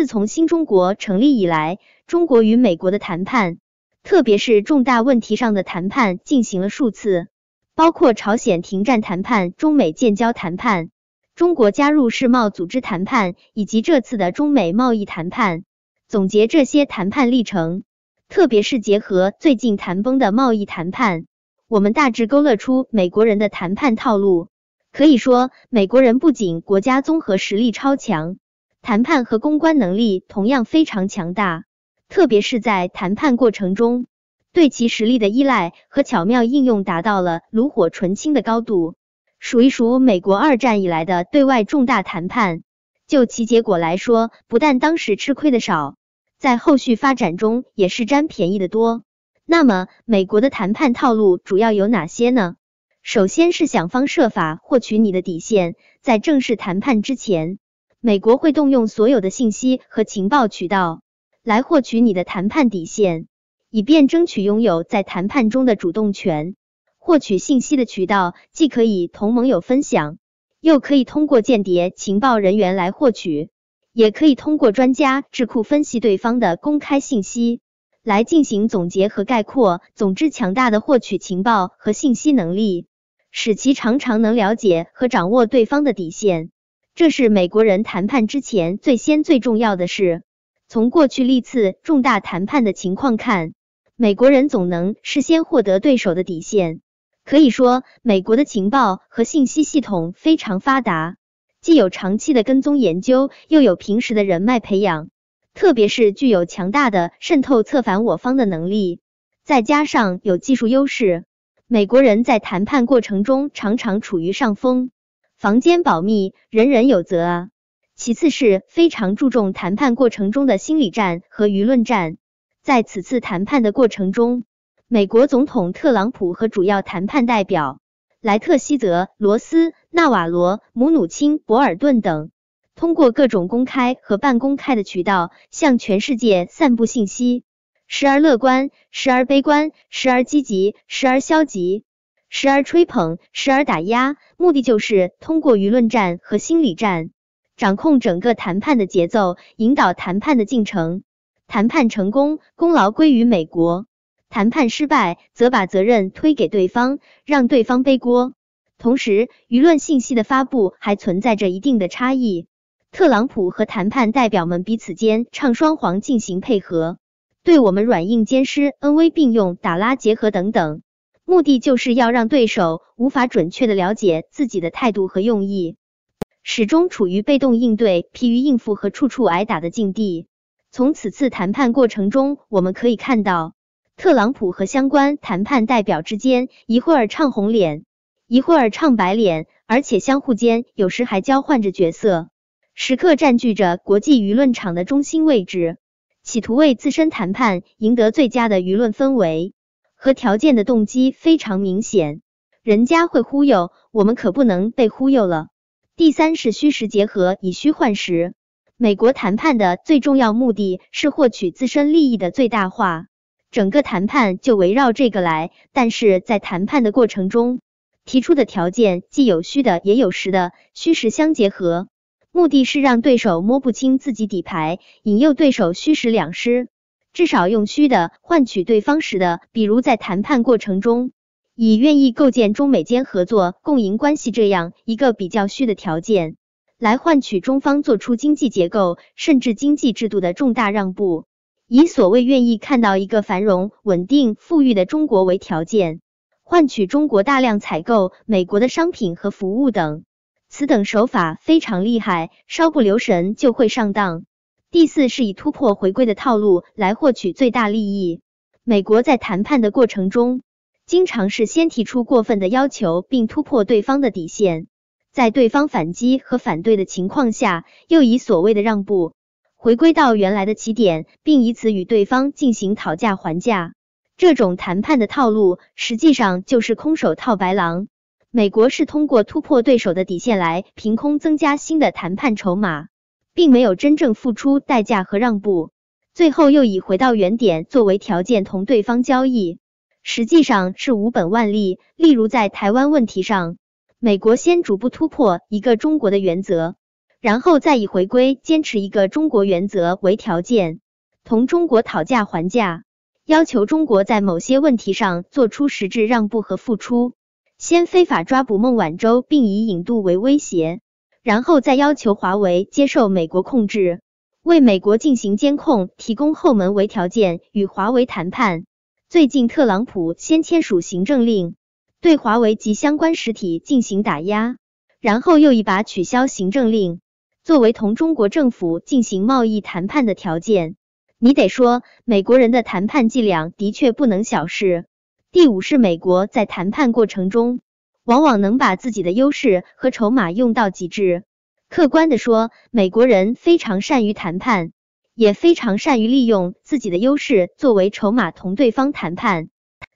自从新中国成立以来，中国与美国的谈判，特别是重大问题上的谈判，进行了数次，包括朝鲜停战谈判、中美建交谈判、中国加入世贸组织谈判，以及这次的中美贸易谈判。总结这些谈判历程，特别是结合最近谈崩的贸易谈判，我们大致勾勒出美国人的谈判套路。可以说，美国人不仅国家综合实力超强。谈判和公关能力同样非常强大，特别是在谈判过程中，对其实力的依赖和巧妙应用达到了炉火纯青的高度。数一数美国二战以来的对外重大谈判，就其结果来说，不但当时吃亏的少，在后续发展中也是占便宜的多。那么，美国的谈判套路主要有哪些呢？首先是想方设法获取你的底线，在正式谈判之前。美国会动用所有的信息和情报渠道来获取你的谈判底线，以便争取拥有在谈判中的主动权。获取信息的渠道既可以同盟友分享，又可以通过间谍情报人员来获取，也可以通过专家智库分析对方的公开信息来进行总结和概括。总之，强大的获取情报和信息能力，使其常常能了解和掌握对方的底线。这是美国人谈判之前最先最重要的事。从过去历次重大谈判的情况看，美国人总能事先获得对手的底线。可以说，美国的情报和信息系统非常发达，既有长期的跟踪研究，又有平时的人脉培养，特别是具有强大的渗透策反我方的能力，再加上有技术优势，美国人在谈判过程中常常处于上风。房间保密，人人有责啊。其次是非常注重谈判过程中的心理战和舆论战。在此次谈判的过程中，美国总统特朗普和主要谈判代表莱特希泽、罗斯、纳瓦罗、姆努钦、博尔顿等，通过各种公开和半公开的渠道向全世界散布信息，时而乐观，时而悲观，时而积极，时而消极。时而吹捧，时而打压，目的就是通过舆论战和心理战，掌控整个谈判的节奏，引导谈判的进程。谈判成功，功劳归于美国；谈判失败，则把责任推给对方，让对方背锅。同时，舆论信息的发布还存在着一定的差异。特朗普和谈判代表们彼此间唱双簧进行配合，对我们软硬兼施、恩威并用、打拉结合等等。目的就是要让对手无法准确的了解自己的态度和用意，始终处于被动应对、疲于应付和处处挨打的境地。从此次谈判过程中，我们可以看到，特朗普和相关谈判代表之间一会儿唱红脸，一会儿唱白脸，而且相互间有时还交换着角色，时刻占据着国际舆论场的中心位置，企图为自身谈判赢得最佳的舆论氛围。和条件的动机非常明显，人家会忽悠，我们可不能被忽悠了。第三是虚实结合，以虚换实。美国谈判的最重要目的是获取自身利益的最大化，整个谈判就围绕这个来。但是在谈判的过程中，提出的条件既有虚的，也有实的，虚实相结合，目的是让对手摸不清自己底牌，引诱对手虚实两失。至少用虚的换取对方实的，比如在谈判过程中，以愿意构建中美间合作共赢关系这样一个比较虚的条件，来换取中方做出经济结构甚至经济制度的重大让步，以所谓愿意看到一个繁荣、稳定、富裕的中国为条件，换取中国大量采购美国的商品和服务等，此等手法非常厉害，稍不留神就会上当。第四是以突破回归的套路来获取最大利益。美国在谈判的过程中，经常是先提出过分的要求，并突破对方的底线，在对方反击和反对的情况下，又以所谓的让步回归到原来的起点，并以此与对方进行讨价还价。这种谈判的套路实际上就是空手套白狼。美国是通过突破对手的底线来凭空增加新的谈判筹码。并没有真正付出代价和让步，最后又以回到原点作为条件同对方交易，实际上是无本万利。例如，在台湾问题上，美国先逐步突破一个中国的原则，然后再以回归坚持一个中国原则为条件，同中国讨价还价，要求中国在某些问题上做出实质让步和付出。先非法抓捕孟晚舟，并以引渡为威胁。然后再要求华为接受美国控制，为美国进行监控提供后门为条件与华为谈判。最近特朗普先签署行政令，对华为及相关实体进行打压，然后又一把取消行政令，作为同中国政府进行贸易谈判的条件。你得说，美国人的谈判伎俩的确不能小视。第五是美国在谈判过程中。往往能把自己的优势和筹码用到极致。客观的说，美国人非常善于谈判，也非常善于利用自己的优势作为筹码同对方谈判。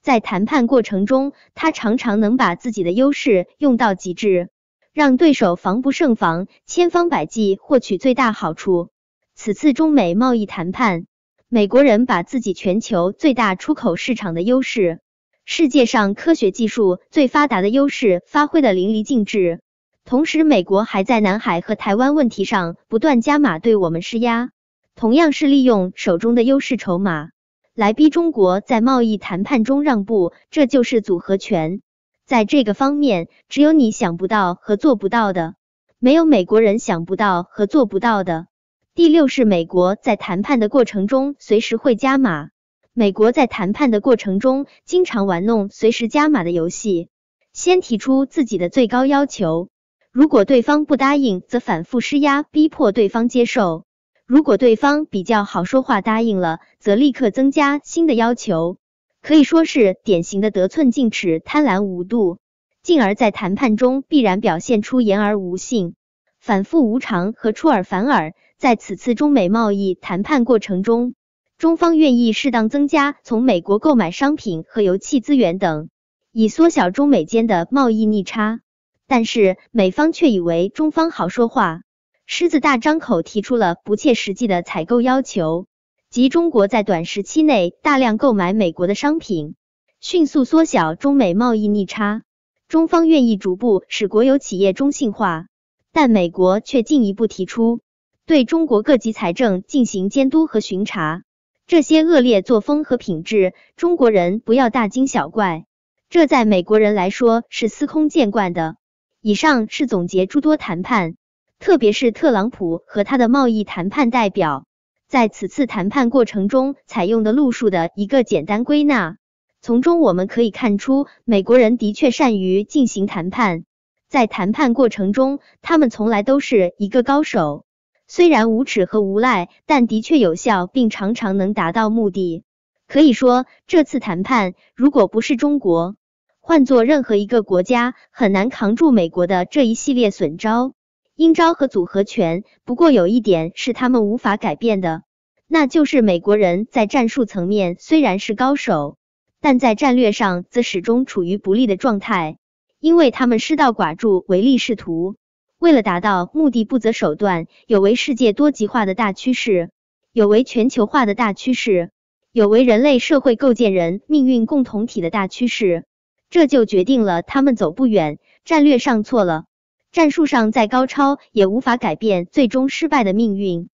在谈判过程中，他常常能把自己的优势用到极致，让对手防不胜防，千方百计获取最大好处。此次中美贸易谈判，美国人把自己全球最大出口市场的优势。世界上科学技术最发达的优势发挥的淋漓尽致，同时美国还在南海和台湾问题上不断加码，对我们施压，同样是利用手中的优势筹码来逼中国在贸易谈判中让步，这就是组合拳。在这个方面，只有你想不到和做不到的，没有美国人想不到和做不到的。第六是美国在谈判的过程中随时会加码。美国在谈判的过程中，经常玩弄随时加码的游戏。先提出自己的最高要求，如果对方不答应，则反复施压，逼迫对方接受；如果对方比较好说话，答应了，则立刻增加新的要求。可以说是典型的得寸进尺、贪婪无度，进而在谈判中必然表现出言而无信、反复无常和出尔反尔。在此次中美贸易谈判过程中。中方愿意适当增加从美国购买商品和油气资源等，以缩小中美间的贸易逆差。但是美方却以为中方好说话，狮子大张口提出了不切实际的采购要求，即中国在短时期内大量购买美国的商品，迅速缩小中美贸易逆差。中方愿意逐步使国有企业中性化，但美国却进一步提出对中国各级财政进行监督和巡查。这些恶劣作风和品质，中国人不要大惊小怪，这在美国人来说是司空见惯的。以上是总结诸多谈判，特别是特朗普和他的贸易谈判代表在此次谈判过程中采用的路数的一个简单归纳。从中我们可以看出，美国人的确善于进行谈判，在谈判过程中，他们从来都是一个高手。虽然无耻和无赖，但的确有效，并常常能达到目的。可以说，这次谈判如果不是中国，换做任何一个国家，很难扛住美国的这一系列损招、阴招和组合拳。不过有一点是他们无法改变的，那就是美国人在战术层面虽然是高手，但在战略上则始终处于不利的状态，因为他们失道寡助、唯利是图。为了达到目的不择手段，有违世界多极化的大趋势，有违全球化的大趋势，有违人类社会构建人命运共同体的大趋势，这就决定了他们走不远。战略上错了，战术上再高超也无法改变最终失败的命运。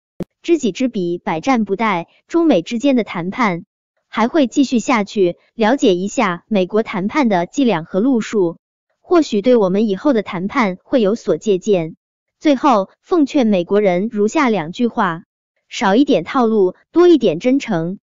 知己知彼，百战不殆。中美之间的谈判还会继续下去，了解一下美国谈判的伎俩和路数。或许对我们以后的谈判会有所借鉴。最后奉劝美国人如下两句话：少一点套路，多一点真诚。